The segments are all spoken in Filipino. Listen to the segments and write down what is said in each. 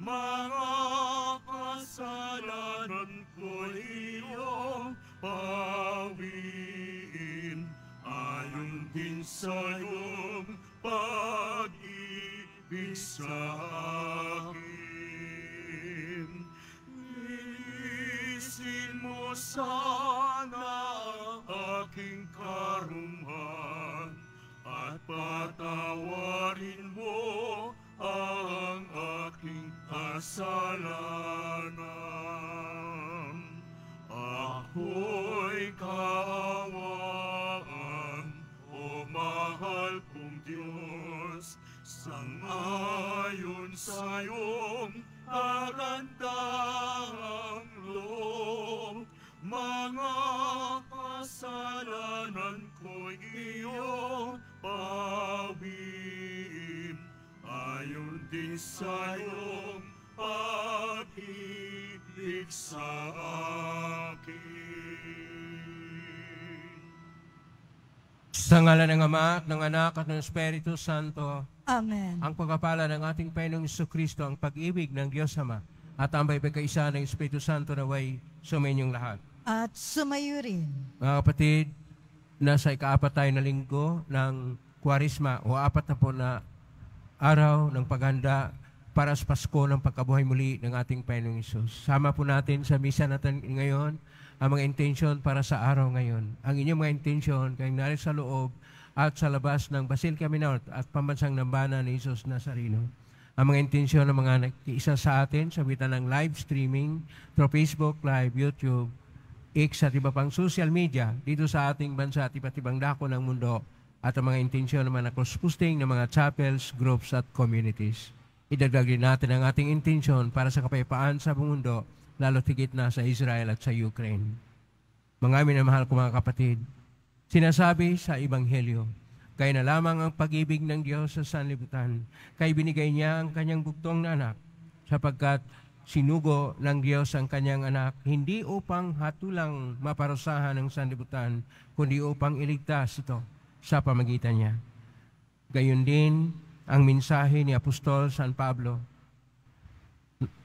Mga kasalanan ko iyong pawiin ayon din sa iyong pag-ibig sa akin. Lilisin mo sana aking karumhan at patawad kasalanan ako'y kaawaan o mahal kong Diyos sangayon sa iyong karandang loob mga kasalanan ko'y iyong pawiin ayon din sa iyong pag-ibig sa akin. Sa ngala ng Ama, at ng Anak, at ng Espiritu Santo, Amen. Ang pagkapala ng ating Panginoong Iso Kristo, ang pag-ibig ng Diyos Ama, at ang pagkakaisa ng Espiritu Santo na way suminyong lahat. At sumayo rin. Mga kapatid, nasa ikaapat tayo na linggo ng kwarisma o apat na po na araw ng paghanda para sa Pasko ng pagkabuhay muli ng ating Panginoong Isus. Sama po natin sa misa natin ngayon ang mga intention para sa araw ngayon. Ang inyong mga intention kayong narin sa loob at sa labas ng Basilica Minor at pambansang nabana ni Isus Nazareno. Ang mga intention ng mga nag sa atin sa bita ng live streaming through Facebook Live, YouTube, X at iba pang social media dito sa ating bansa at iba't ibang dako ng mundo at ang mga intensyon naman na cross-posting ng mga chapels, groups at communities. Idagdag din natin ang ating intensyon para sa kapayapaan sa mundo, lalo tigit na sa Israel at sa Ukraine. Mga amin na mahal ko mga kapatid, sinasabi sa Ebanghelyo, kaya na lamang ang pag-ibig ng Diyos sa sanlibutan, kaya binigay niya ang kanyang buktong na anak, sapagkat sinugo ng Diyos ang kanyang anak, hindi upang hatulang maparusahan ng sanlibutan, kundi upang iligtas ito sa pamagitan niya. Gayon din, ang mensahe ni Apostol San Pablo.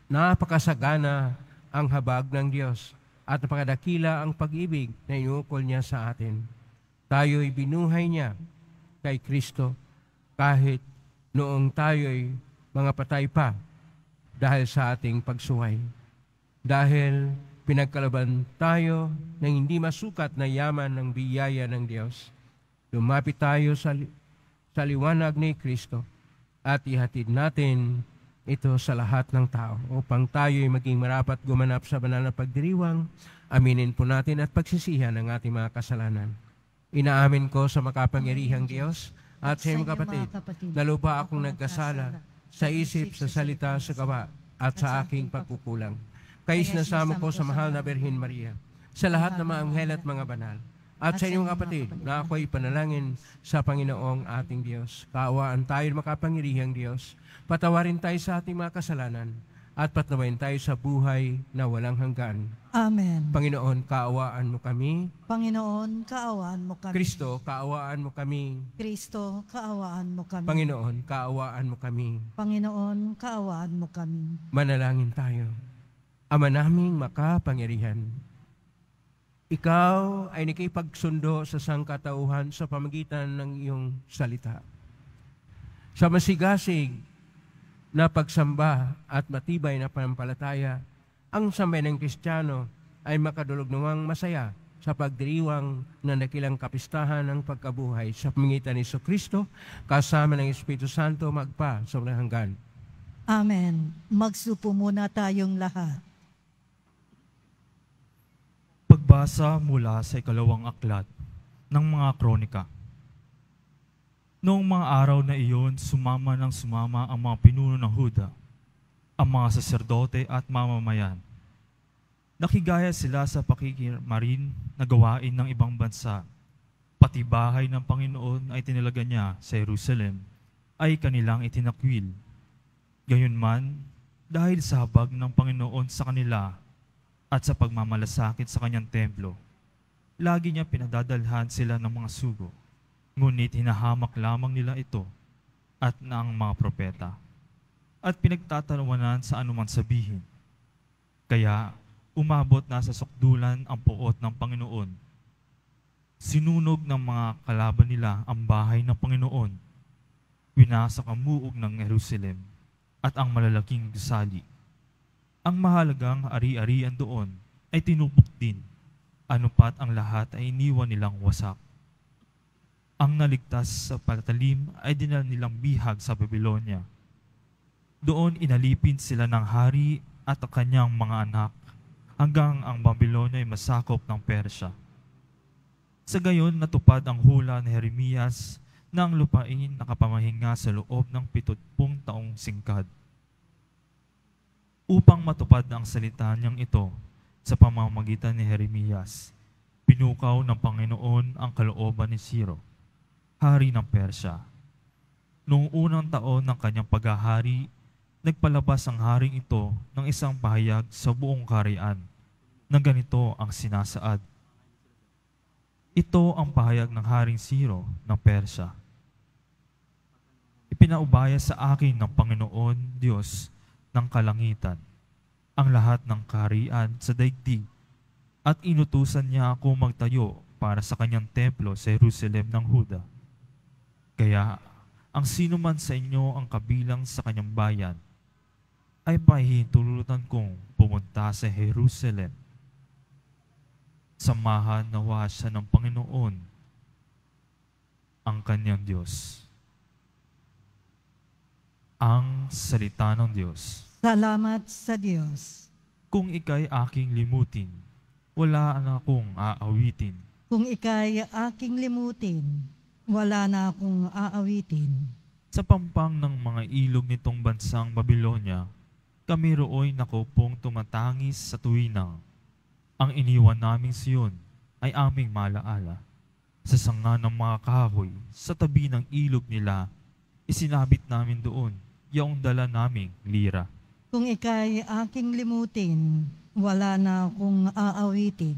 Napakasagana ang habag ng Diyos at napakadakila ang pag-ibig na inukol niya sa atin. Tayo'y binuhay niya kay Kristo kahit noong tayo'y mga patay pa dahil sa ating pagsuway. Dahil pinagkalaban tayo ng hindi masukat na yaman ng biyaya ng Diyos. Lumapit tayo sa, li- sa liwanag ni Kristo at ihatid natin ito sa lahat ng tao upang tayo'y maging marapat gumanap sa banal na pagdiriwang, aminin po natin at pagsisihan ang ating mga kasalanan. Inaamin ko sa makapangyarihang Diyos at sa iyong kapatid, kapatid na akong nagkasala sa isip, sa salita, sa gawa at sa aking pagkukulang. Kaya sinasama ko sa mahal na Berhin Maria, sa lahat ng mga anghel at mga banal, at, sa inyong kapatid, na ako'y panalangin sa Panginoong ating Diyos. Kaawaan tayo ng makapangirihang Diyos. Patawarin tayo sa ating mga kasalanan at patnawain tayo sa buhay na walang hanggan. Amen. Panginoon, kaawaan mo kami. Panginoon, kaawaan mo kami. Kristo, kaawaan mo kami. Kristo, kaawaan mo kami. Panginoon, kaawaan mo kami. Panginoon, kaawaan mo kami. Manalangin tayo. Ama naming makapangyarihan ikaw ay nakipagsundo sa sangkatauhan sa pamagitan ng iyong salita. Sa masigasig na pagsamba at matibay na panampalataya, ang sambay ng Kristiyano ay makadulugnuwang masaya sa pagdiriwang na nakilang kapistahan ng pagkabuhay sa pamagitan ni Iso Kristo, kasama ng Espiritu Santo magpa sa hanggan. Amen. Magsupo muna tayong lahat pagbasa mula sa ikalawang aklat ng mga kronika. Noong mga araw na iyon, sumama ng sumama ang mga pinuno ng Huda, ang mga saserdote at mamamayan. Nakigaya sila sa pakikimarin na gawain ng ibang bansa, pati bahay ng Panginoon ay tinilaga niya sa Jerusalem ay kanilang itinakwil. Gayunman, dahil sa habag ng Panginoon sa kanila at sa pagmamalasakit sa kanyang templo, lagi niya pinadadalhan sila ng mga sugo, ngunit hinahamak lamang nila ito at ng mga propeta at pinagtatanawanan sa anumang sabihin. Kaya umabot na sa sukdulan ang poot ng Panginoon. Sinunog ng mga kalaban nila ang bahay ng Panginoon. Winasak ang muog ng Jerusalem at ang malalaking gusali ang mahalagang ari-arian doon ay tinubok din, ano pat ang lahat ay iniwan nilang wasak. Ang naligtas sa patalim ay dinala nilang bihag sa Babylonia. Doon inalipin sila ng hari at kanyang mga anak hanggang ang Babylonia ay masakop ng Persya. Sa gayon natupad ang hula ni Jeremias na ang lupain nakapamahinga sa loob ng pitutpong taong singkad upang matupad ang salita niyang ito sa pamamagitan ni Jeremias. Pinukaw ng Panginoon ang kalooban ni Siro, hari ng Persya. Noong unang taon ng kanyang paghahari, nagpalabas ang haring ito ng isang pahayag sa buong karian na ganito ang sinasaad. Ito ang pahayag ng Haring Siro ng Persya. Ipinaubaya sa akin ng Panginoon Diyos ng kalangitan, ang lahat ng kaharian sa daigdig, at inutusan niya ako magtayo para sa kanyang templo sa Jerusalem ng Huda. Kaya ang sino man sa inyo ang kabilang sa kanyang bayan, ay pahihintulutan kong pumunta sa Jerusalem. Samahan nawa wasa ng Panginoon ang kanyang Diyos. Ang salita ng Diyos. Salamat sa Diyos. Kung ika'y aking limutin, wala na akong aawitin. Kung ika'y aking limutin, wala na akong aawitin. Sa pampang ng mga ilog nitong bansang Babylonia, kami rooy nakupong tumatangis sa tuwinang. Ang iniwan naming siyon ay aming malaala. Sa sanga ng mga kahoy, sa tabi ng ilog nila, isinabit namin doon yung dala naming lira. Kung ika'y aking limutin, wala na akong aawitin.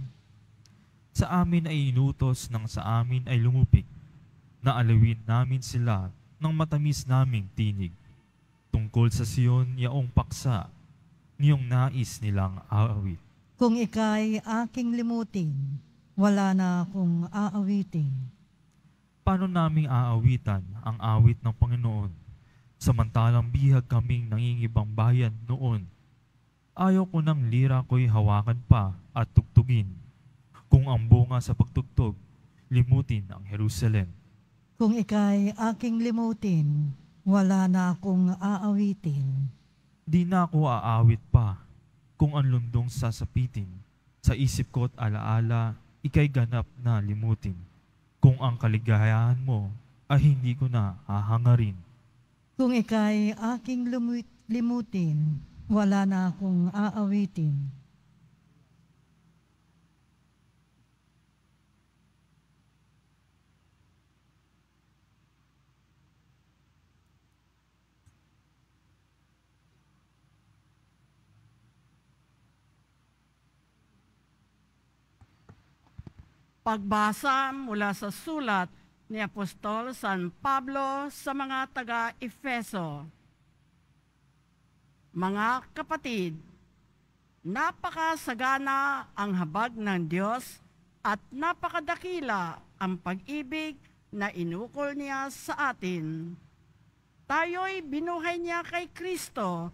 Sa amin ay inutos nang sa amin ay lumupik, na alawin namin sila ng matamis naming tinig. Tungkol sa siyon yaong paksa, niyong nais nilang aawit. Kung ika'y aking limutin, wala na akong aawitin. Paano naming aawitan ang awit ng Panginoon Samantalang bihag kaming nangingibang bayan noon. Ayaw ko ng lira ko'y hawakan pa at tugtugin. Kung ang bunga sa pagtugtog, limutin ang Jerusalem. Kung ikay aking limutin, wala na akong aawitin. Di na ako aawit pa kung ang lundong sasapitin. Sa isip ko't alaala, ikay ganap na limutin. Kung ang kaligayahan mo ay hindi ko na hahangarin. Kung ika'y aking limutin, wala na akong aawitin. Pagbasa mula sa sulat ni Apostol San Pablo sa mga taga-Efeso. Mga kapatid, napakasagana ang habag ng Diyos at napakadakila ang pag-ibig na inukol niya sa atin. Tayo'y binuhay niya kay Kristo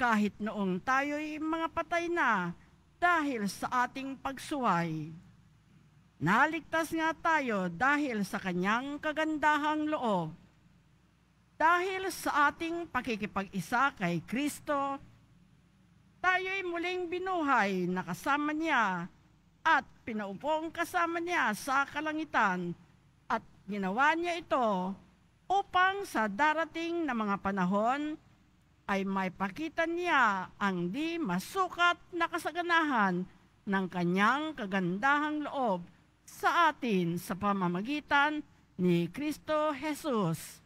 kahit noong tayo'y mga patay na dahil sa ating pagsuway. Naligtas nga tayo dahil sa kanyang kagandahang loob. Dahil sa ating pakikipag-isa kay Kristo, tayo'y muling binuhay na kasama niya at pinaupong kasama niya sa kalangitan at ginawa niya ito upang sa darating na mga panahon ay may pakita niya ang di masukat na kasaganahan ng kanyang kagandahang loob sa atin sa pamamagitan ni Kristo Jesus.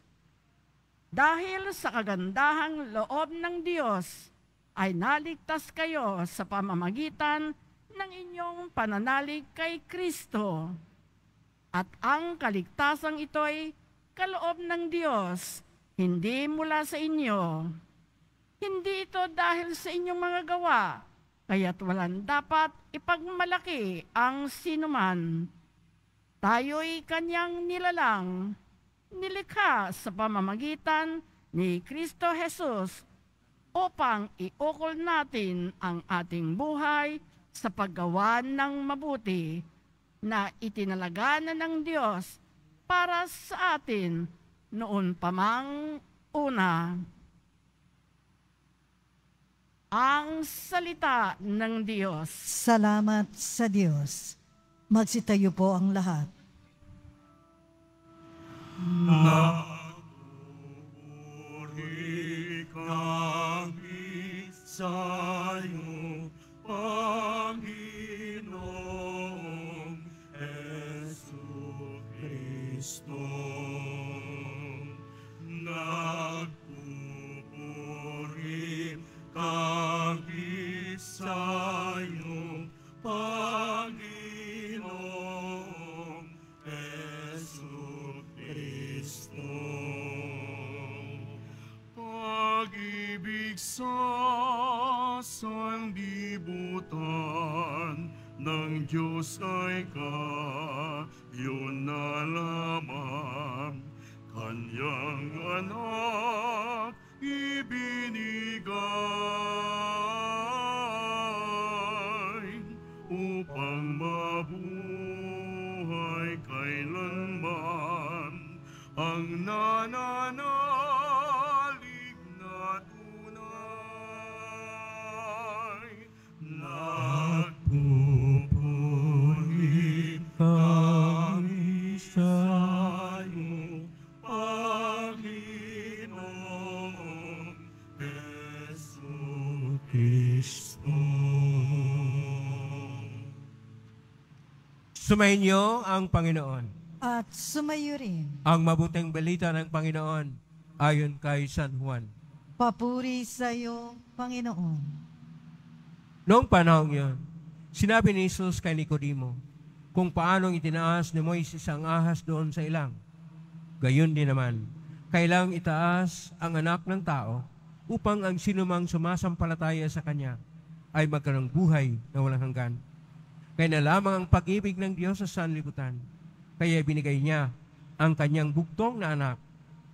Dahil sa kagandahang loob ng Diyos, ay naligtas kayo sa pamamagitan ng inyong pananalig kay Kristo. At ang kaligtasang ito'y kaloob ng Diyos, hindi mula sa inyo. Hindi ito dahil sa inyong mga gawa, Kaya't walang dapat ipagmalaki ang sinuman. Tayo'y kanyang nilalang, nilikha sa pamamagitan ni Kristo Jesus upang iukol natin ang ating buhay sa paggawa ng mabuti na itinalagana ng Diyos para sa atin noon pamang una ang salita ng Diyos. Salamat sa Diyos. Magsitayo po ang lahat. puso'y ko Sumainyo ang Panginoon. At sumayo rin. Ang mabuting balita ng Panginoon ayon kay San Juan. Papuri sa iyo, Panginoon. Noong panahon yun, sinabi ni Jesus kay Nicodemo kung paanong itinaas ni Moises ang ahas doon sa ilang. Gayon din naman, kailang itaas ang anak ng tao upang ang sinumang sumasampalataya sa kanya ay magkaroon buhay na walang hanggan. Kaya na lamang ang pag-ibig ng Diyos sa sanlibutan. Kaya binigay niya ang kanyang bugtong na anak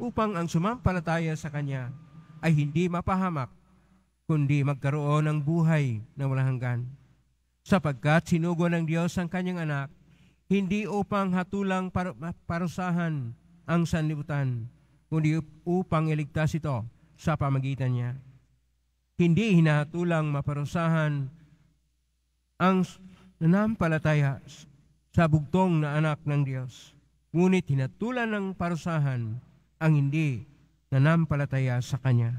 upang ang sumampalataya sa kanya ay hindi mapahamak, kundi magkaroon ng buhay na walang hanggan. Sapagkat sinugo ng Diyos ang kanyang anak, hindi upang hatulang par- parusahan ang sanlibutan, kundi upang iligtas ito sa pamagitan niya. Hindi hinahatulang maparusahan ang nanampalataya sa bugtong na anak ng Diyos, ngunit hinatulan ng parusahan ang hindi nanampalataya sa Kanya.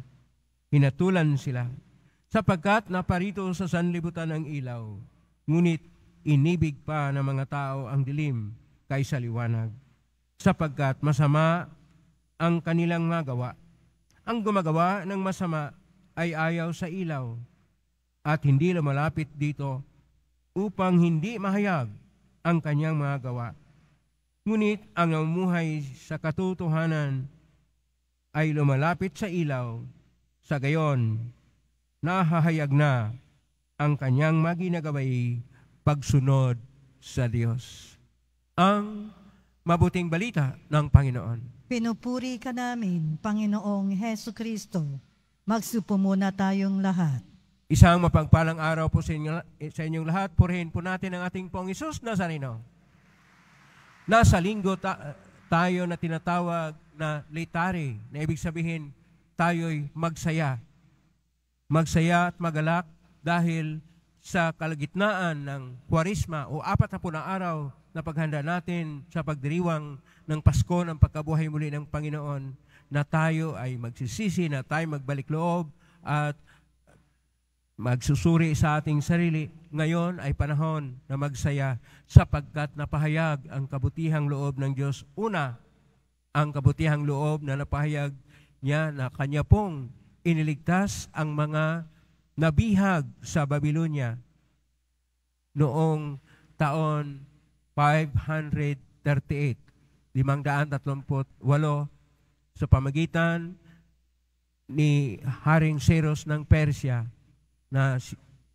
Hinatulan sila sapagkat naparito sa sanlibutan ang ilaw, ngunit inibig pa ng mga tao ang dilim kaysa liwanag, sapagkat masama ang kanilang magawa. Ang gumagawa ng masama ay ayaw sa ilaw at hindi lumalapit dito upang hindi mahayag ang kanyang mga gawa. Ngunit ang namuhay sa katotohanan ay lumalapit sa ilaw, sa gayon, nahahayag na ang kanyang maginagaway pagsunod sa Diyos. Ang mabuting balita ng Panginoon. Pinupuri ka namin, Panginoong Heso Kristo. Magsupo muna tayong lahat. Isang mapagpalang araw po sa, inyo, sa inyong lahat. Purihin po natin ang ating pong Isus Nazareno. Nasa linggo ta- tayo na tinatawag na leitare, na ibig sabihin tayo'y magsaya. Magsaya at magalak dahil sa kalagitnaan ng kwarisma o apat na punang araw na paghanda natin sa pagdiriwang ng Pasko ng pagkabuhay muli ng Panginoon na tayo ay magsisisi, na tayo magbalik loob at magsusuri sa ating sarili, ngayon ay panahon na magsaya sapagkat napahayag ang kabutihang loob ng Diyos. Una, ang kabutihang loob na napahayag niya na kanya pong iniligtas ang mga nabihag sa Babylonia noong taon 538, 538 sa pamagitan ni Haring Cyrus ng Persia na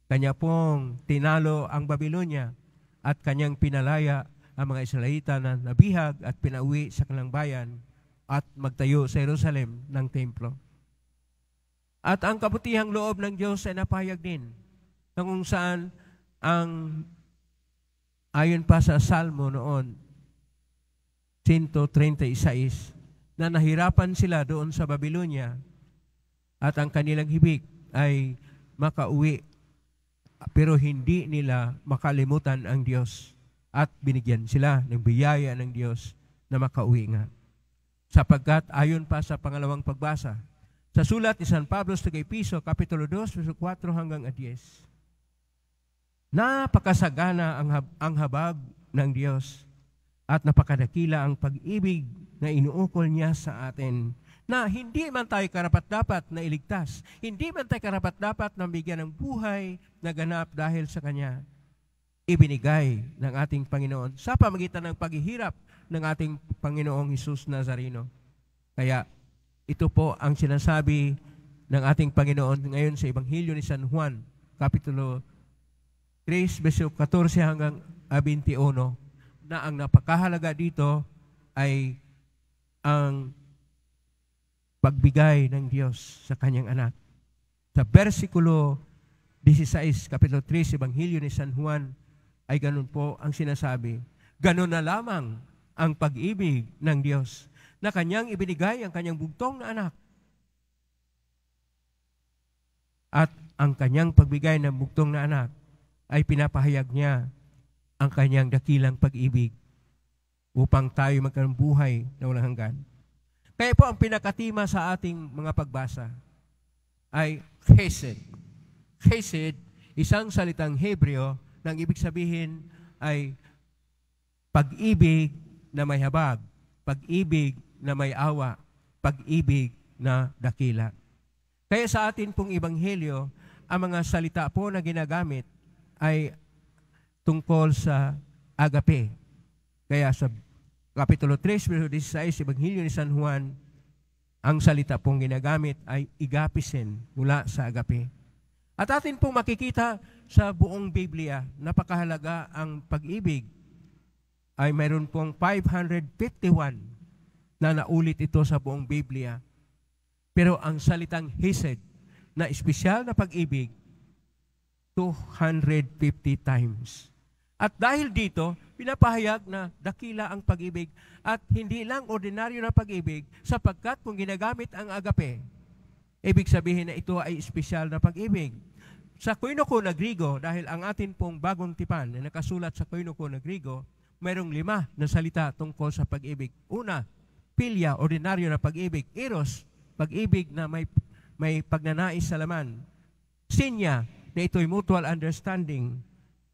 kanya pong tinalo ang Babylonia at kanyang pinalaya ang mga Israelita na nabihag at pinauwi sa kanilang bayan at magtayo sa Jerusalem ng templo. At ang kabutihang loob ng Diyos ay napayag din na kung saan ang ayon pa sa Salmo noon 136 na nahirapan sila doon sa Babylonia at ang kanilang hibik ay makauwi pero hindi nila makalimutan ang Diyos at binigyan sila ng biyaya ng Diyos na makauwi nga. Sapagkat ayon pa sa pangalawang pagbasa, sa sulat ni San Pablo sa Piso, Kapitulo 2, verso 4 hanggang 10, napakasagana ang, hab- ang habag ng Diyos at napakadakila ang pag-ibig na inuukol niya sa atin na hindi man tayo karapat-dapat na iligtas. Hindi man tayo karapat-dapat na bigyan ng buhay na ganap dahil sa Kanya. Ibinigay ng ating Panginoon sa pamagitan ng paghihirap ng ating Panginoong Hesus Nazareno. Kaya ito po ang sinasabi ng ating Panginoon ngayon sa Ebanghelyo ni San Juan, Kapitulo 3, verso 14 hanggang 21, na ang napakahalaga dito ay ang pagbigay ng Diyos sa kanyang anak. Sa versikulo 16, Kapitulo 3, Ebanghelyo ni San Juan, ay ganun po ang sinasabi. Ganun na lamang ang pag-ibig ng Diyos na kanyang ibinigay ang kanyang bugtong na anak. At ang kanyang pagbigay ng bugtong na anak ay pinapahayag niya ang kanyang dakilang pag-ibig upang tayo magkaroon buhay na walang hanggan. Kaya po ang pinakatima sa ating mga pagbasa ay chesed. Chesed, isang salitang Hebreo na ang ibig sabihin ay pag-ibig na may habag, pag-ibig na may awa, pag-ibig na dakila. Kaya sa atin pong ebanghelyo, ang mga salita po na ginagamit ay tungkol sa agape. Kaya sa Kapitulo 3, verso 16, Ebanghelyo ni San Juan, ang salita pong ginagamit ay igapisen mula sa agape. At atin pong makikita sa buong Biblia, napakahalaga ang pag-ibig ay mayroon pong 551 na naulit ito sa buong Biblia. Pero ang salitang hised na espesyal na pag-ibig, 250 times. At dahil dito, pinapahayag na dakila ang pag-ibig at hindi lang ordinaryo na pag-ibig sapagkat kung ginagamit ang agape, ibig sabihin na ito ay espesyal na pag-ibig. Sa Koinoko na Grigo, dahil ang atin pong bagong tipan na nakasulat sa Koinoko na Grigo, mayroong lima na salita tungkol sa pag-ibig. Una, pilya, ordinaryo na pag-ibig. Eros, pag-ibig na may, may pagnanais sa laman. Sinya, na ito'y mutual understanding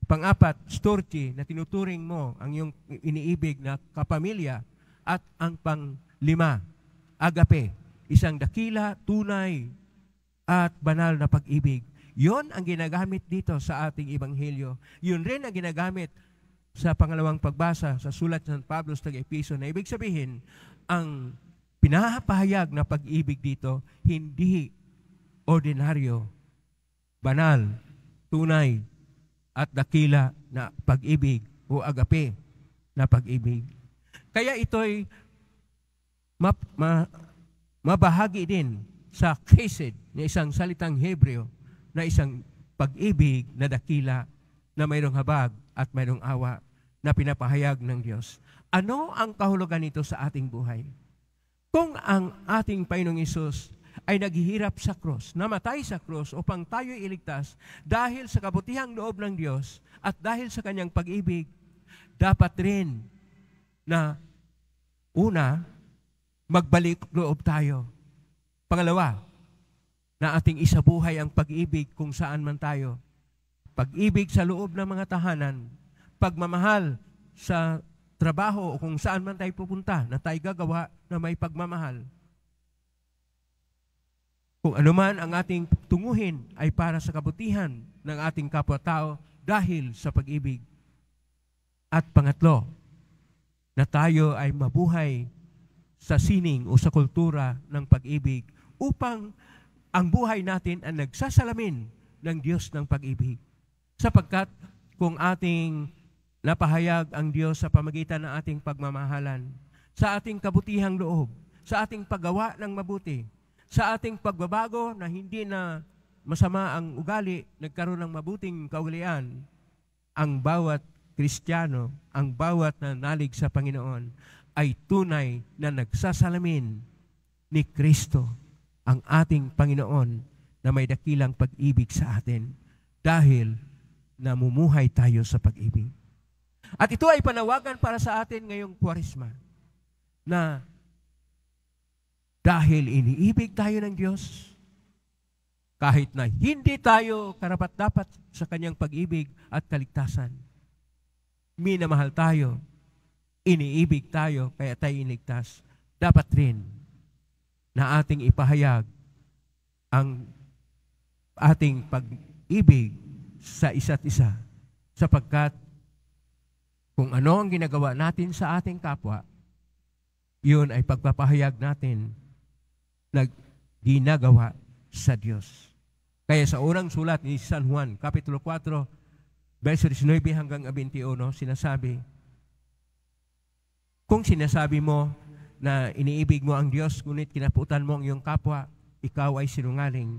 Pangapat, storge na tinuturing mo ang iyong iniibig na kapamilya. At ang panglima, agape, isang dakila, tunay, at banal na pag-ibig. Yon ang ginagamit dito sa ating ebanghelyo. Yun rin ang ginagamit sa pangalawang pagbasa sa sulat ng Pablo sa Episo na ibig sabihin, ang pinapahayag na pag-ibig dito, hindi ordinaryo, banal, tunay, at dakila na pag-ibig o agape na pag-ibig. Kaya ito'y map, ma, mabahagi din sa kesed na isang salitang Hebreo na isang pag-ibig na dakila na mayroong habag at mayroong awa na pinapahayag ng Diyos. Ano ang kahulugan nito sa ating buhay? Kung ang ating Panginoong Isus ay naghihirap sa cross, namatay sa cross upang tayo iligtas dahil sa kabutihang loob ng Diyos at dahil sa kanyang pag-ibig, dapat rin na una, magbalik loob tayo. Pangalawa, na ating isabuhay ang pag-ibig kung saan man tayo. Pag-ibig sa loob ng mga tahanan, pagmamahal sa trabaho o kung saan man tayo pupunta na tayo gagawa na may pagmamahal. Kung anuman ang ating tunguhin ay para sa kabutihan ng ating kapwa-tao dahil sa pag-ibig. At pangatlo, na tayo ay mabuhay sa sining o sa kultura ng pag-ibig upang ang buhay natin ang nagsasalamin ng Diyos ng pag-ibig. Sapagkat kung ating napahayag ang Diyos sa pamagitan ng ating pagmamahalan, sa ating kabutihang loob, sa ating paggawa ng mabuti, sa ating pagbabago na hindi na masama ang ugali, nagkaroon ng mabuting kaugalian ang bawat Kristiyano, ang bawat nanalig sa Panginoon ay tunay na nagsasalamin ni Kristo, ang ating Panginoon na may dakilang pag-ibig sa atin dahil namumuhay tayo sa pag-ibig. At ito ay panawagan para sa atin ngayong kwarisma na dahil iniibig tayo ng Diyos, kahit na hindi tayo karapat-dapat sa kanyang pag-ibig at kaligtasan. Minamahal tayo, iniibig tayo, kaya tayo iniligtas, Dapat rin na ating ipahayag ang ating pag-ibig sa isa't isa sapagkat kung ano ang ginagawa natin sa ating kapwa, yun ay pagpapahayag natin na ginagawa sa Diyos. Kaya sa unang sulat ni San Juan, Kapitulo 4, verso 19 hanggang 21, sinasabi, Kung sinasabi mo na iniibig mo ang Diyos, ngunit kinaputan mo ang iyong kapwa, ikaw ay sinungaling.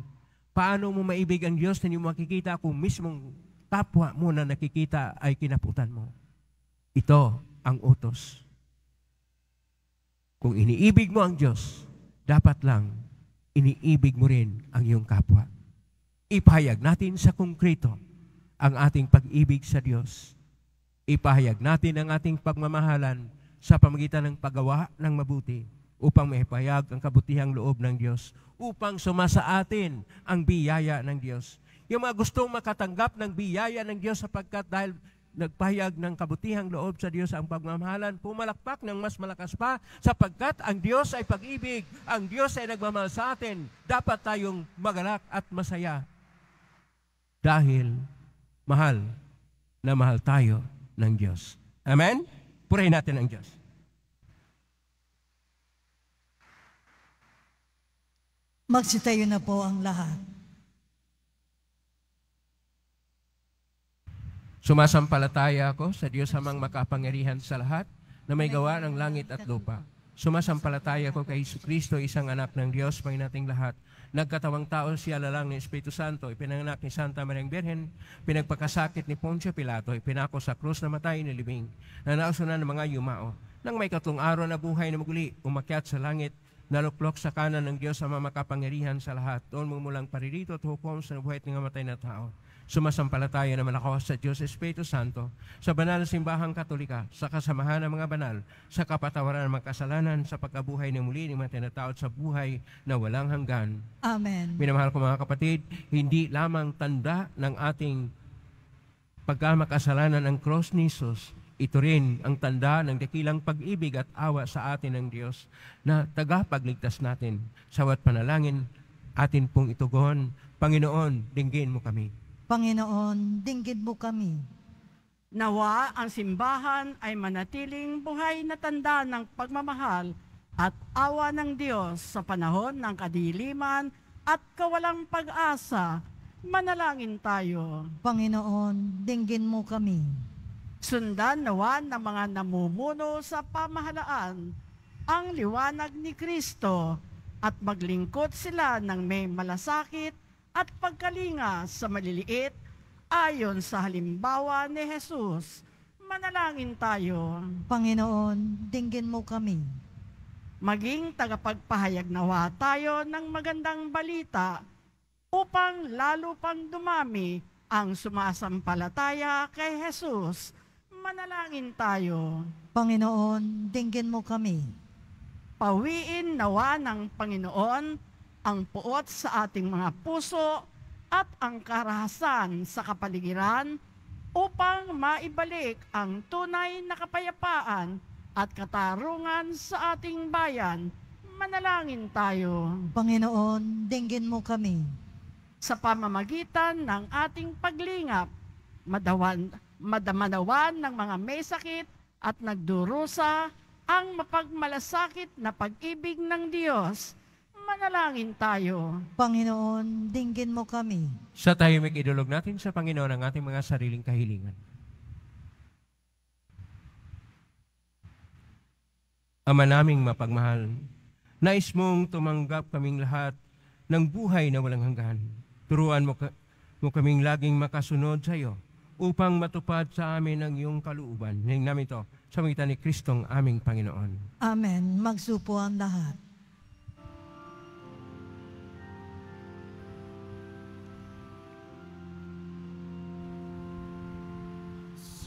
Paano mo maibig ang Diyos na hindi mo makikita kung mismong kapwa mo na nakikita ay kinaputan mo? Ito ang utos. Kung iniibig mo ang Diyos, dapat lang iniibig mo rin ang iyong kapwa. Ipahayag natin sa konkreto ang ating pag-ibig sa Diyos. Ipahayag natin ang ating pagmamahalan sa pamagitan ng paggawa ng mabuti upang maipahayag ang kabutihang loob ng Diyos, upang sumasa atin ang biyaya ng Diyos. Yung mga gustong makatanggap ng biyaya ng Diyos sapagkat dahil nagpahayag ng kabutihang loob sa Diyos ang pagmamahalan, pumalakpak ng mas malakas pa sapagkat ang Diyos ay pag-ibig, ang Diyos ay nagmamahal sa atin. Dapat tayong magalak at masaya dahil mahal na mahal tayo ng Diyos. Amen? Purihin natin ang Diyos. Magsitayo na po ang lahat. Sumasampalataya ako sa Diyos amang makapangyarihan sa lahat na may gawa ng langit at lupa. Sumasampalataya ako kay Isu Kristo, isang anak ng Diyos, may nating lahat. Nagkatawang tao siya lalang ni Espiritu Santo, ipinanganak ni Santa Maria Birhen, pinagpakasakit ni Poncio Pilato, ipinako sa krus na matay ni Libing, nanauso na ng mga yumao. Nang may katlong araw na buhay na maguli, umakyat sa langit, naluklok sa kanan ng Diyos sa mga makapangyarihan sa lahat. Doon mumulang paririto at hukom sa buhay ng mga matay na tao Sumasampalataya naman ako sa Diyos Espiritu Santo, sa banal na simbahang katolika, sa kasamahan ng mga banal, sa kapatawaran ng mga kasalanan, sa pagkabuhay na muli ng mga tinataot sa buhay na walang hanggan. Amen. Minamahal ko mga kapatid, hindi lamang tanda ng ating pagkamakasalanan ang cross ni Jesus, ito rin ang tanda ng dakilang pag-ibig at awa sa atin ng Diyos na tagapagligtas natin. Sawat panalangin, atin pong itugon, Panginoon, dinggin mo kami. Panginoon, dinggid mo kami. Nawa ang simbahan ay manatiling buhay na tanda ng pagmamahal at awa ng Diyos sa panahon ng kadiliman at kawalang pag-asa. Manalangin tayo. Panginoon, dinggin mo kami. Sundan nawa ng mga namumuno sa pamahalaan ang liwanag ni Kristo at maglingkod sila ng may malasakit at pagkalinga sa maliliit ayon sa halimbawa ni Jesus. Manalangin tayo. Panginoon, dinggin mo kami. Maging tagapagpahayag nawa tayo ng magandang balita upang lalo pang dumami ang sumasampalataya kay Jesus. Manalangin tayo. Panginoon, dinggin mo kami. Pawiin nawa ng Panginoon ang puot sa ating mga puso at ang karahasan sa kapaligiran upang maibalik ang tunay na kapayapaan at katarungan sa ating bayan. Manalangin tayo. Panginoon, dinggin mo kami. Sa pamamagitan ng ating paglingap, madawan, madamanawan ng mga may sakit at nagdurusa ang mapagmalasakit na pag-ibig ng Diyos Manalangin tayo. Panginoon, dinggin mo kami. Sa tahimik idulog natin sa Panginoon ang ating mga sariling kahilingan. Ama naming mapagmahal, nais mong tumanggap kaming lahat ng buhay na walang hanggan. Turuan mo, ka, mo kaming laging makasunod sa iyo upang matupad sa amin ang iyong kalooban. Hingin namin ito sa magitan ni Kristong aming Panginoon. Amen. Magsupo ang lahat.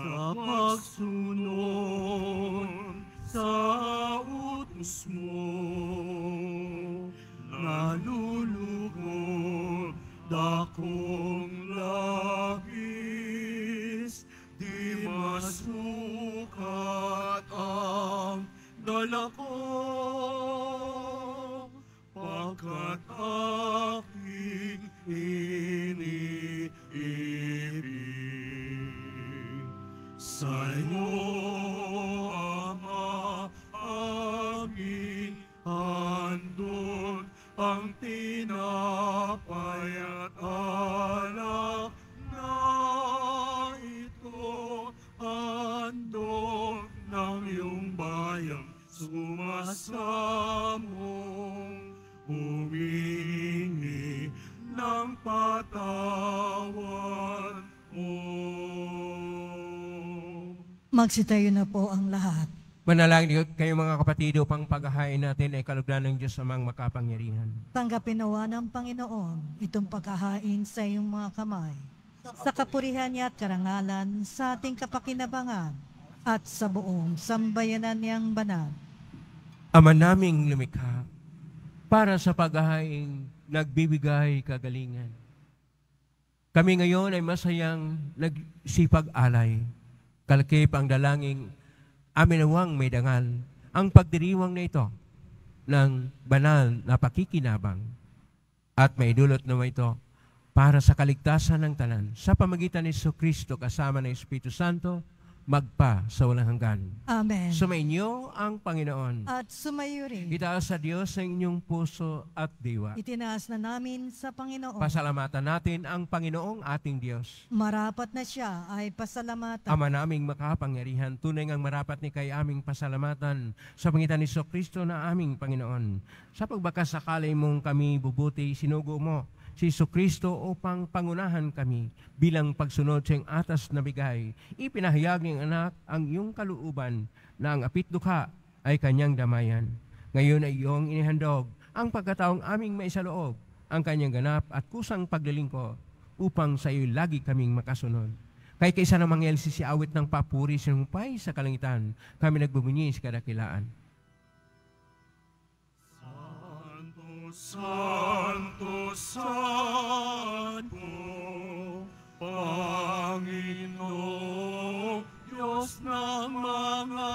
sa pagsunod sa utos mo. Nalulugod ako Magsitayo na po ang lahat. Manalangin kayo mga kapatido pang paghahain natin ay kalugdan ng Diyos amang makapangyarihan. Tanggapin nawa ng Panginoon itong paghahain sa iyong mga kamay sa kapurihan niya at karangalan sa ating kapakinabangan at sa buong sambayanan niyang banal. Ama naming lumikha, para sa paghahain nagbibigay kagalingan. Kami ngayon ay masayang nagsipag-alay kalakip ang dalanging aminawang may dangal, ang pagdiriwang na ito ng banal na pakikinabang at may dulot naman ito para sa kaligtasan ng tanan sa pamagitan ni Kristo kasama ng Espiritu Santo magpa sa walang hanggan. Amen. Sumainyo ang Panginoon. At sumayo rin. Itaas sa Diyos ang inyong puso at diwa. Itinaas na namin sa Panginoon. Pasalamatan natin ang Panginoong ating Diyos. Marapat na siya ay pasalamatan. Ama naming makapangyarihan, tunay ngang marapat ni kay aming pasalamatan sa pangitan ni Kristo na aming Panginoon. Sa pagbakasakali mong kami bubuti, sinugo mo si Iso Kristo upang pangunahan kami bilang pagsunod sa iyong atas na bigay. Ipinahayag niyang anak ang iyong kaluuban na ang apit dukha ay kanyang damayan. Ngayon ay iyong inihandog ang pagkataong aming maisaloob, ang kanyang ganap at kusang paglilingko upang sa iyo lagi kaming makasunod. Kay kaysa namang si awit ng papuri sinumpay sa kalangitan, kami nagbubunyi sa kadakilaan. Santo, Santo, Panginoon, Diyos ng mga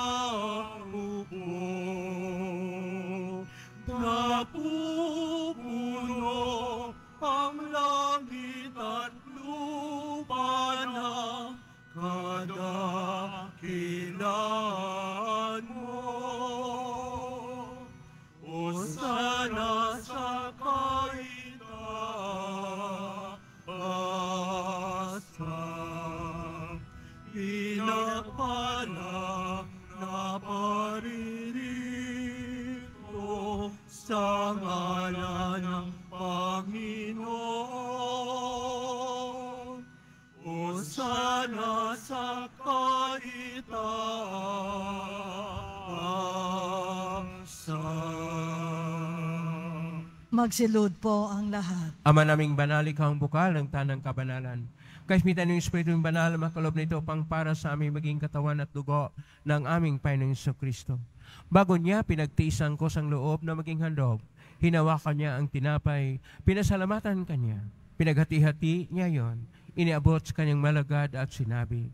Magsilud po ang lahat. Ama naming banal, ikaw ang bukal ng tanang kabanalan. Kasmitan ng Espiritu ng banal na makalob nito pang para sa aming maging katawan at dugo ng aming Panginoong Kristo. Bago niya pinagtiisan ko sang loob na maging handog, hinawakan niya ang tinapay, pinasalamatan kanya, pinaghati-hati niya yon, iniabot sa kanyang malagad at sinabi,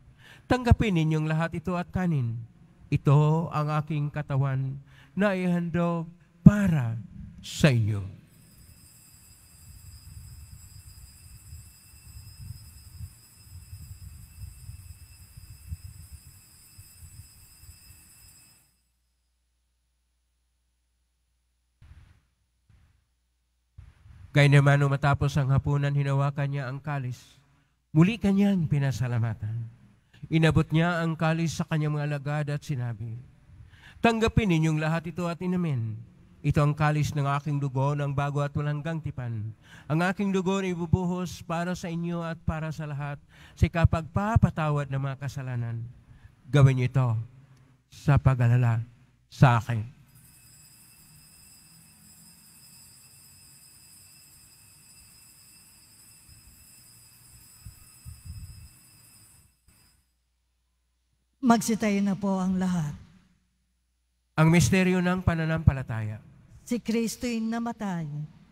Tanggapin ninyong lahat ito at kanin. Ito ang aking katawan na ihandog para sa inyo. Gay Gayunamano matapos ang hapunan, hinawakan niya ang kalis. Muli kanyang pinasalamatan. Inabot niya ang kalis sa kanyang mga alagad at sinabi, Tanggapin ninyong lahat ito at inamin. Ito ang kalis ng aking dugo ng bago at walanggang tipan. Ang aking dugo na ibubuhos para sa inyo at para sa lahat sa kapagpapatawad ng mga kasalanan. Gawin niyo ito sa pag sa akin. Magsitayo na po ang lahat. Ang misteryo ng pananampalataya. Si Kristo'y namatay.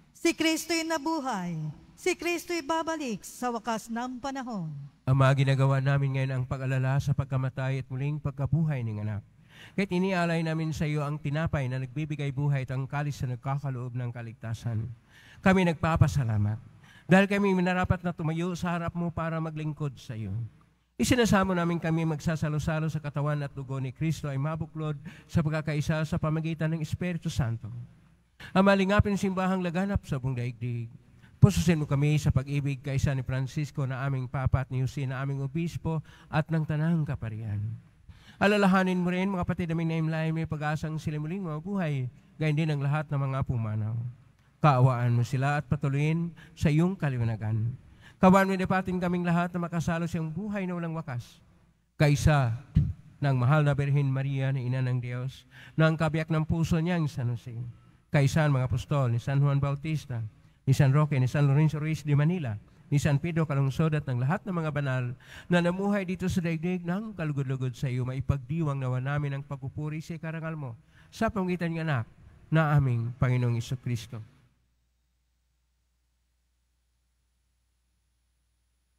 Si Kristo'y nabuhay. Si Kristo'y babalik sa wakas ng panahon. Ang mga ginagawa namin ngayon ang pag-alala sa pagkamatay at muling pagkabuhay ng anak. Kahit inialay namin sa iyo ang tinapay na nagbibigay buhay at ang kalis na nagkakaloob ng kaligtasan. Kami nagpapasalamat dahil kami minarapat na tumayo sa harap mo para maglingkod sa iyo. Isinasamo namin kami magsasalo-salo sa katawan at dugo ni Kristo ay mabuklod sa pagkakaisa sa pamagitan ng Espiritu Santo. Ang malingapin simbahang laganap sa buong daigdig. Pususin mo kami sa pag-ibig kaisa ni Francisco na aming papa at ni Jose na aming obispo at ng tanang kaparian. Alalahanin mo rin mga patid aming naimlayan may pag-asang sila muling mga buhay, gayon din ang lahat ng mga pumanaw. Kaawaan mo sila at patuloyin sa iyong kaliwanagan. Kawan dapatin kaming lahat na makasalo siyang buhay na walang wakas. Kaysa ng mahal na Birhen Maria na ina ng Diyos, na ang kabiyak ng puso niya ang sanusin. Kaysa ang mga apostol ni San Juan Bautista, ni San Roque, ni San Lorenzo Ruiz de Manila, ni San Pedro Kalungsod at ng lahat ng mga banal na namuhay dito sa daigdig ng kalugod-lugod sa iyo, maipagdiwang nawa namin ang pagpupuri sa karangal mo sa pangitan ng anak na aming Panginoong Iso Kristo.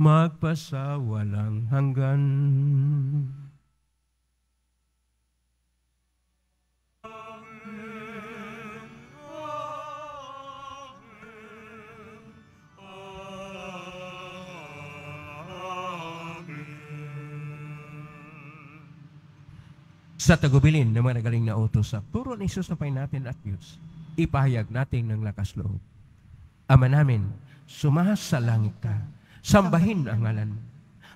magpasawalang hanggan. sa tagubilin ng mga nagaling na utos sa turo ni Jesus na natin at Diyos, ipahayag natin ng lakas loob. Ama namin, sumahas sa langit ka, Sambahin ang ngalan mo.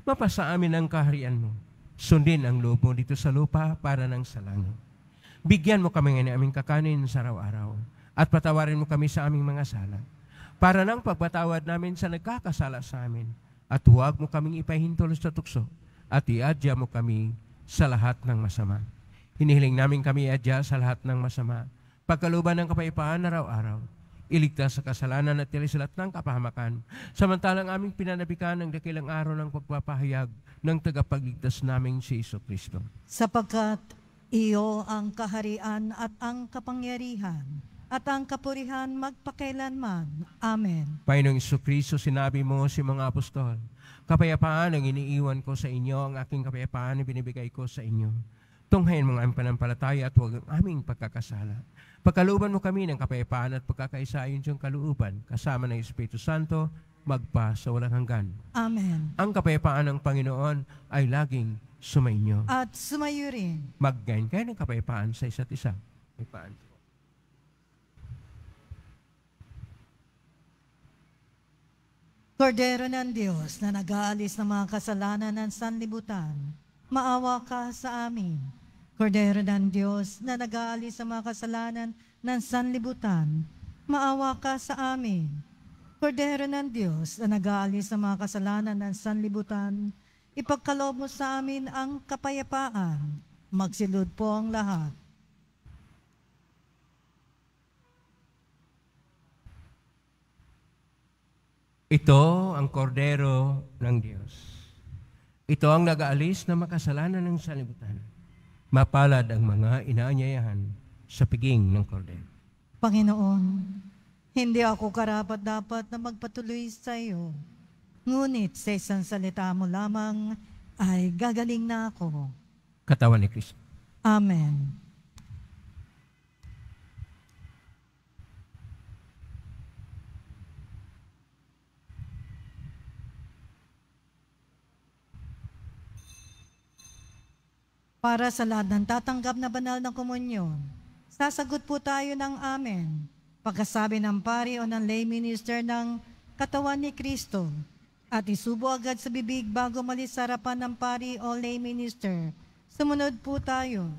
Mapasa amin ang kaharian mo. Sundin ang loob mo dito sa lupa para ng sa langit. Bigyan mo kami ngayon aming kakanin sa araw-araw at patawarin mo kami sa aming mga sala para ng pagpatawad namin sa nagkakasala sa amin at huwag mo kaming ipahintol sa tukso at iadya mo kami sa lahat ng masama. Hinihiling namin kami iadya sa lahat ng masama. Pagkaluban ng kapayapaan araw-araw, iligtas sa kasalanan at tilis lahat ng kapahamakan. Samantalang aming pinanabikan ang dakilang araw ng pagpapahayag ng tagapagligtas naming si Iso Kristo. Sapagkat iyo ang kaharian at ang kapangyarihan at ang kapurihan magpakailanman. Amen. Painong Iso Kristo, sinabi mo si mga apostol, kapayapaan ang iniiwan ko sa inyo, ang aking kapayapaan ang binibigay ko sa inyo. Tunghayin mga aming panampalataya at huwag ang aming pagkakasala Pagkalooban mo kami ng kapayapaan at pagkakaisa ayon kalooban, kasama ng Espiritu Santo, magpa sa walang hanggan. Amen. Ang kapayapaan ng Panginoon ay laging sumainyo. At sumayo rin. Maggain kayo ng kapayapaan sa isa't isa. Kapayapaan. Kordero ng Diyos na nag-aalis ng mga kasalanan ng sanlibutan, maawa ka sa amin Kordero ng Diyos na nag-aalis sa mga kasalanan ng sanlibutan, maawa ka sa amin. Kordero ng Diyos na nag-aalis sa mga kasalanan ng sanlibutan, ipagkalob mo sa amin ang kapayapaan. Magsilod po ang lahat. Ito ang kordero ng Diyos. Ito ang nag-aalis na makasalanan ng sanlibutan. Mapalad ang mga inaanyayahan sa piging ng kordel. Panginoon, hindi ako karapat-dapat na magpatuloy sa iyo. Ngunit sa isang salita mo lamang ay gagaling na ako. Katawan ni Kristo. Amen. Para sa lahat ng tatanggap na banal ng komunyon, sasagot po tayo ng Amen, pagkasabi ng pari o ng lay minister ng katawan ni Kristo, at isubo agad sa bibig bago mali ng pari o lay minister. Sumunod po tayo.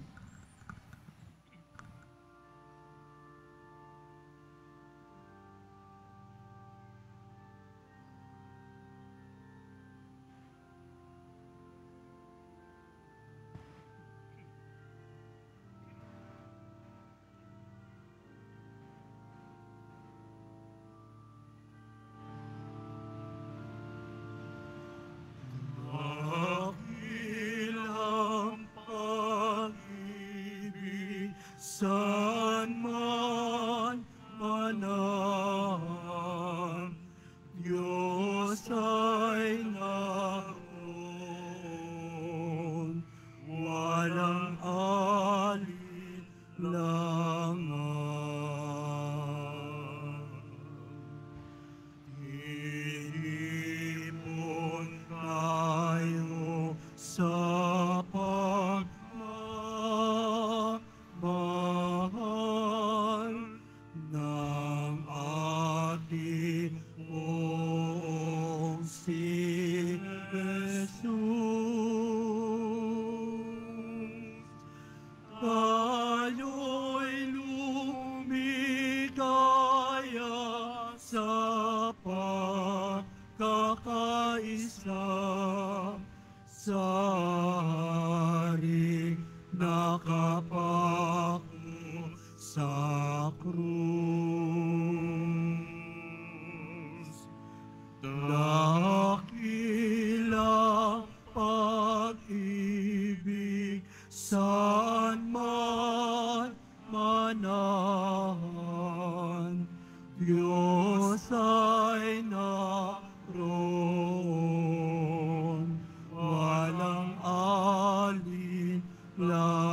So Oh.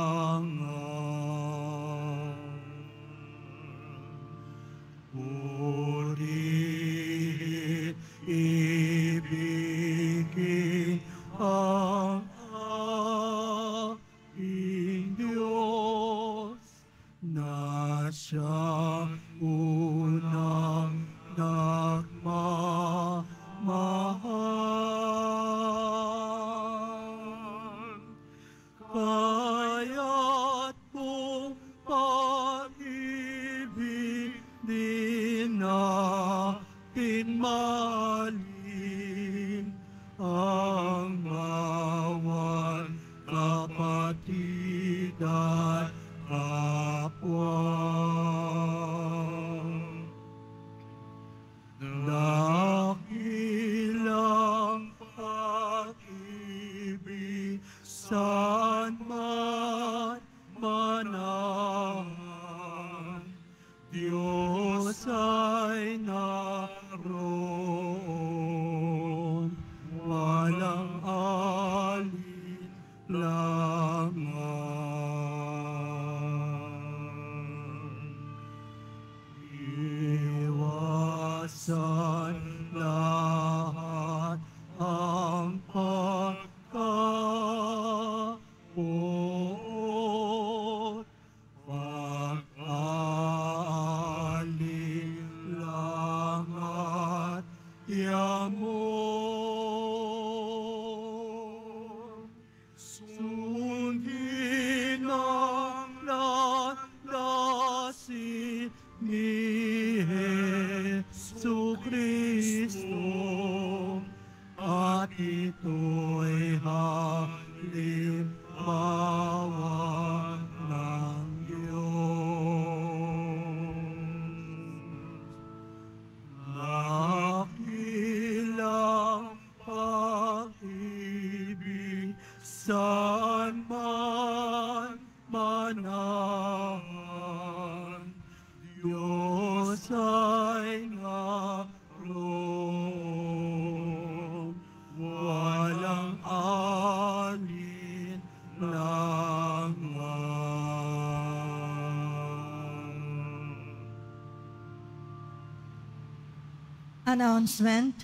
announcement,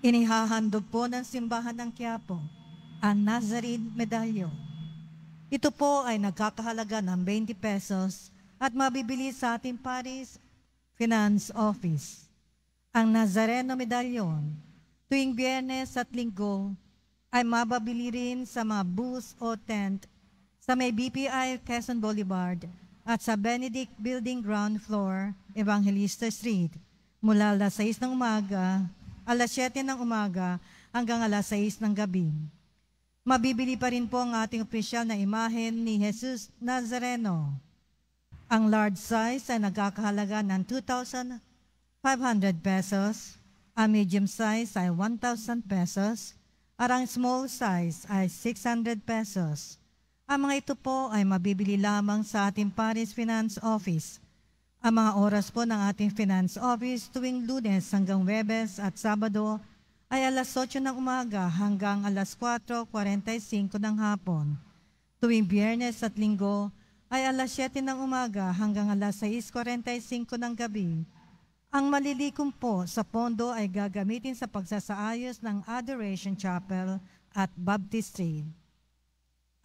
inihahandog po ng simbahan ng Quiapo ang Nazarene Medallion. Ito po ay nagkakahalaga ng 20 pesos at mabibili sa ating Paris Finance Office. Ang Nazareno Medallion, tuwing biyernes at linggo, ay mababili rin sa mga booth o tent sa may BPI Quezon Boulevard at sa Benedict Building Ground Floor, Evangelista Street mula alas 6 ng umaga, alas 7 ng umaga hanggang alas 6 ng gabi. Mabibili pa rin po ang ating opisyal na imahen ni Jesus Nazareno. Ang large size ay nagkakahalaga ng 2,500 pesos, ang medium size ay 1,000 pesos, at ang small size ay 600 pesos. Ang mga ito po ay mabibili lamang sa ating Paris Finance Office ang mga oras po ng ating Finance Office tuwing lunes hanggang Webes at Sabado ay alas 8 ng umaga hanggang alas 4.45 ng hapon. Tuwing biyernes at linggo ay alas 7 ng umaga hanggang alas 6.45 ng gabi. Ang malilikom po sa pondo ay gagamitin sa pagsasaayos ng Adoration Chapel at Baptistry.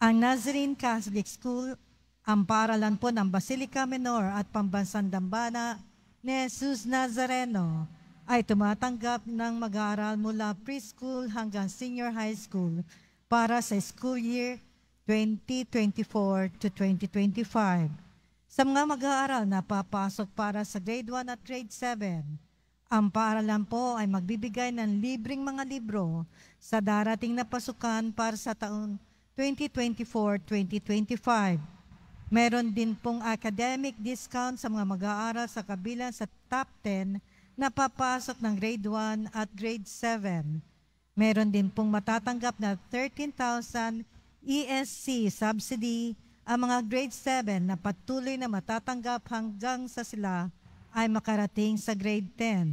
Ang Nazarene Catholic School ang paaralan po ng Basilica Minor at Pambansang Dambana ni Jesus Nazareno ay tumatanggap ng mag-aaral mula preschool hanggang senior high school para sa school year 2024 to 2025. Sa mga mag-aaral na papasok para sa grade 1 at grade 7, ang paaralan po ay magbibigay ng libreng mga libro sa darating na pasukan para sa taon 2024-2025 Meron din pong academic discount sa mga mag-aaral sa kabilang sa top 10 na papasok ng grade 1 at grade 7. Meron din pong matatanggap na 13,000 ESC subsidy ang mga grade 7 na patuloy na matatanggap hanggang sa sila ay makarating sa grade 10.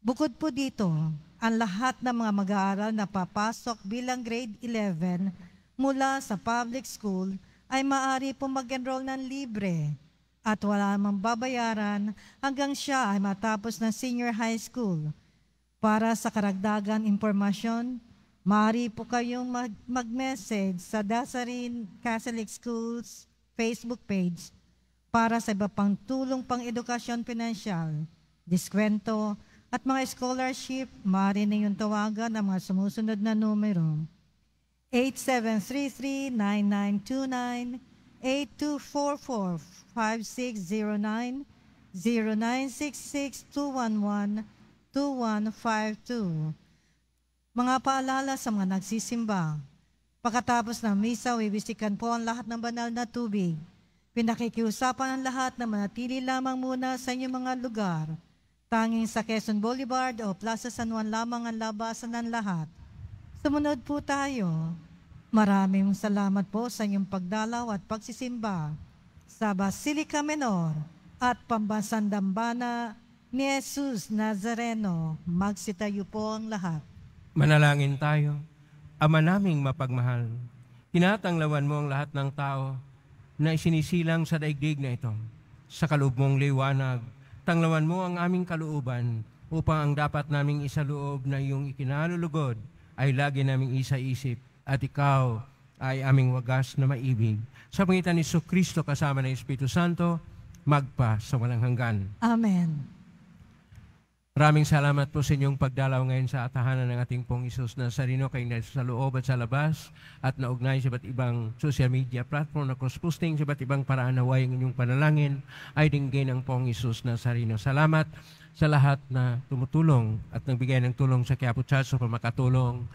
Bukod po dito, ang lahat ng mga mag-aaral na papasok bilang grade 11 mula sa public school ay maaari pong mag-enroll ng libre at wala mang babayaran hanggang siya ay matapos ng senior high school. Para sa karagdagan impormasyon, maaari po kayong mag-message sa Dasarin Catholic Schools Facebook page para sa iba pang tulong pang edukasyon pinansyal, diskwento, at mga scholarship, maaari yung tawagan ang mga sumusunod na numero 8733-9929, 8244-5609, 0966-211-2152. Mga paalala sa mga nagsisimba. Pagkatapos ng misa, wiwisikan po ang lahat ng banal na tubig. Pinakikiusapan ang lahat na manatili lamang muna sa inyong mga lugar. Tanging sa Quezon Boulevard o Plaza San Juan lamang ang labasan ng lahat. Sumunod po tayo. Maraming salamat po sa inyong pagdalaw at pagsisimba sa Basilica Menor at Dambana ni Jesus Nazareno. Magsitayo po ang lahat. Manalangin tayo. Ama naming mapagmahal, tinatanglawan mo ang lahat ng tao na isinisilang sa daigdig na ito. Sa kaloob mong liwanag, tanglawan mo ang aming kalooban upang ang dapat naming isaloob na iyong ikinalulugod – ay lagi naming isa-isip at ikaw ay aming wagas na maibig. Sa pangitan ni Iso Kristo kasama ng Espiritu Santo, magpa sa walang hanggan. Amen. Maraming salamat po sa inyong pagdalaw ngayon sa atahanan ng ating pong Isus na sarino kay Nelson sa loob at sa labas at naugnay sa iba't ibang social media platform na cross-posting sa iba't ibang paraan na ang inyong panalangin ay dinggin ng pong Isus na sarino. Salamat sa lahat na tumutulong at nagbigay ng tulong sa Quiapo Church upang makatulong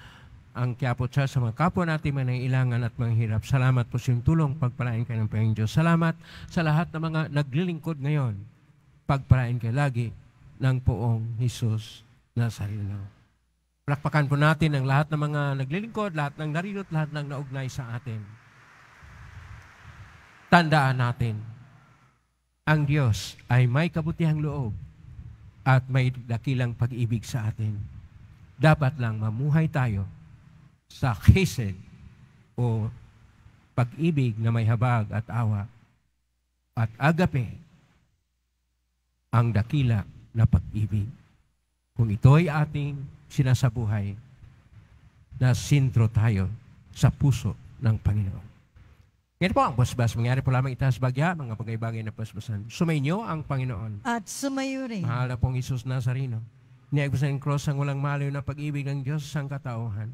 ang Quiapo Church sa mga kapwa natin manailangan at manghirap. Salamat po sa tulong. Pagpalain kayo ng Panginoon Diyos. Salamat sa lahat ng mga naglilingkod ngayon. Pagpalain kayo lagi ng poong Jesus na sarilo. Palakpakan po natin ang lahat ng mga naglilingkod, lahat ng narinot, lahat ng naugnay sa atin. Tandaan natin, ang Diyos ay may kabutihang loob at may dakilang pag-ibig sa atin. Dapat lang mamuhay tayo sa kised o pag-ibig na may habag at awa at agape ang dakila na pag-ibig. Kung ito'y ating sinasabuhay, na sintro tayo sa puso ng Panginoon. Ngayon po ang basbas. Mangyari po lamang itaas bagya, mga bagay-bagay na basbasan. Sumainyo ang Panginoon. At sumayo rin. Mahala pong Isus Nazarino. Niagbasan ng cross ang walang malayo na pag-ibig ng Diyos sa katauhan.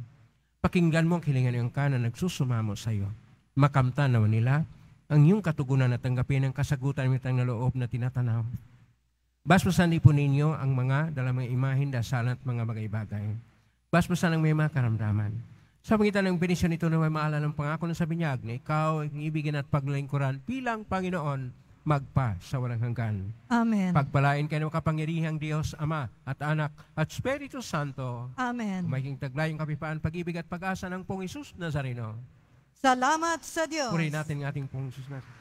Pakinggan mo ang kilingan ng kanan nagsusumamo sa iyo. Makamta naman nila ang iyong katugunan at tanggapin ang kasagutan ng na loob na tinatanaw. Basbasan din po ninyo ang mga dalamang imahin, dasalan at mga bagay-bagay. Basbasan ang may mga karamdaman. Sa pagitan ng benisyon nito na may maala ng pangako ng sabi niya, Agne, ikaw ang ibigin at paglingkuran bilang Panginoon magpa sa walang hanggan. Amen. Pagpalain kayo ng kapangyarihang Diyos, Ama at Anak at Espiritu Santo. Amen. Maging taglay ang kapipaan, pag-ibig at pag-asa ng pong Isus Nazareno. Salamat sa Diyos. Purihin natin ang ating pong Isus Nazareno.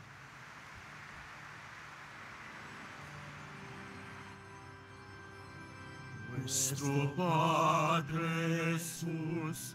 Nuestro Padre Jesus,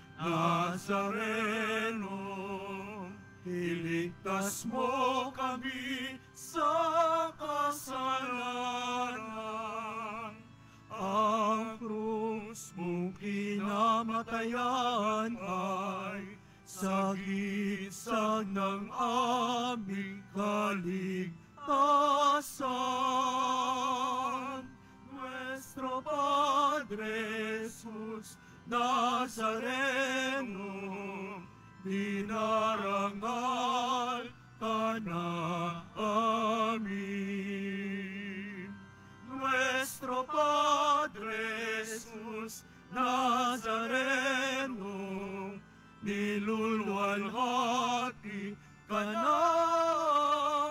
Nazareno, iligtas mo kami sa kasalanan. Ang krus mong pinamatayan ay sa sagisag ng aming kaligtasan. Nuestro Padre Jesus, Nazareno, dinarangal ka na amin. Nuestro Padre Jesus Nazareno, nilulwalhati ka na